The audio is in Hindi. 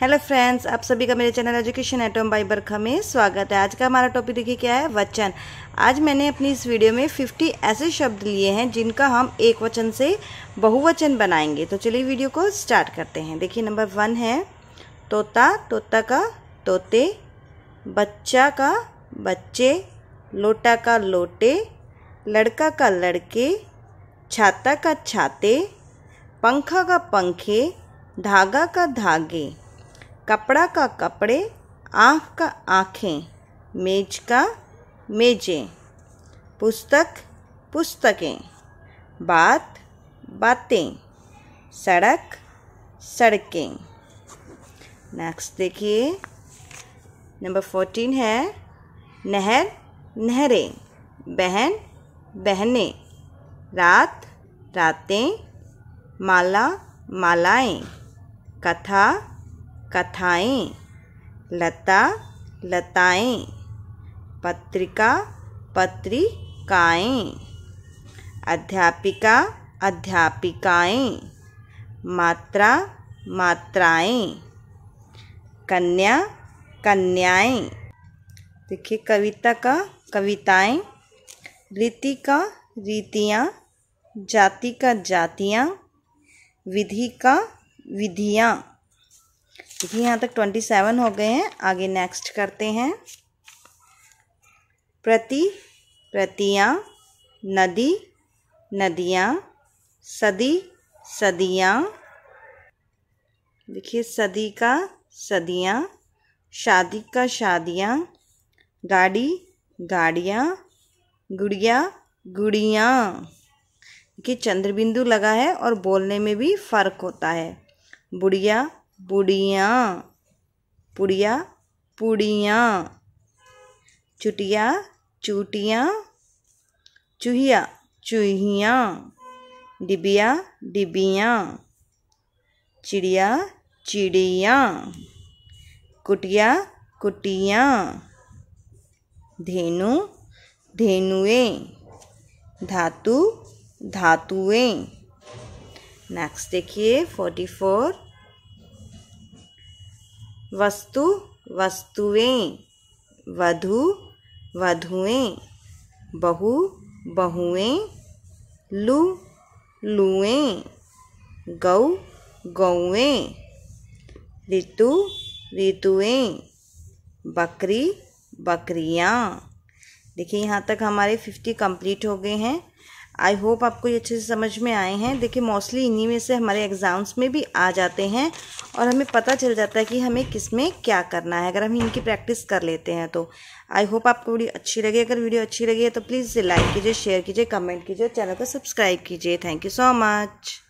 हेलो फ्रेंड्स आप सभी का मेरे channel Education Atom by Barkha में स्वागत है आज का हमारा टॉपिक देखिए क्या है वचन आज मैंने अपनी इस वीडियो में 50 ऐसे शब्द लिए हैं जिनका हम एक वचन से बहुवचन बनाएंगे तो चलिए वीडियो को स्टार्ट करते हैं देखिए नंबर वन है तोता तोता का तोते बच्चा का बच्चे लोटा का लोटे लड़का का लड़के छाता का छाते पंखा का पंखे धागा का धागे कपड़ा का कपड़े आँख का आँखें मेज का मेजें पुस्तक पुस्तकें बात बातें सड़क सड़कें नेक्स्ट देखिए नंबर फोर्टीन है नहर नहरें बहन बहने रात रातें माला मालाएं कथा कथाएं लता लताएं पत्रिका पत्रिकाएं अध्यापिका अध्यापिकाएं मात्रा मात्राएं कन्या कन्याएं देखिए कविता का कविताएं रीति का रीतियाँ जाति का जातियाँ विधि का विधियाँ देखिए यहाँ तक ट्वेंटी सेवन हो गए हैं आगे नेक्स्ट करते हैं प्रति प्रतियाँ नदी नदियाँ सदी सदियाँ देखिए सदी का सदियाँ शादी का शादियाँ गाड़ी गाड़ियाँ गुड़िया गुड़ियाँ देखिए चंद्रबिंदु लगा है और बोलने में भी फ़र्क होता है बुढ़िया पुड़िया पुड़िया पुड़िया चुटिया चूटिया चूहिया चूहिया डिबिया डिबिया चिड़िया चिड़िया कुटिया कुटिया धेनु धेनुए धातु धातुए नेक्स्ट देखिए फोर्टी फोर वस्तु वस्तुएं वधु वधुएं बहु बहुएं लु लुएं गौ गौएं ऋतु ऋतुएं बकरी बकरियाँ देखिए यहाँ तक हमारे फिफ्टी कंप्लीट हो गए हैं आई होप आपको ये अच्छे से समझ में आए हैं देखिए मोस्टली इन्हीं में से हमारे एग्ज़ाम्स में भी आ जाते हैं और हमें पता चल जाता है कि हमें किस में क्या करना है अगर हम इनकी प्रैक्टिस कर लेते हैं तो आई होप आपको वीडियो अच्छी लगी अगर वीडियो अच्छी लगी है तो प्लीज़ लाइक कीजिए शेयर कीजिए कमेंट कीजिए चैनल को सब्सक्राइब कीजिए थैंक यू सो मच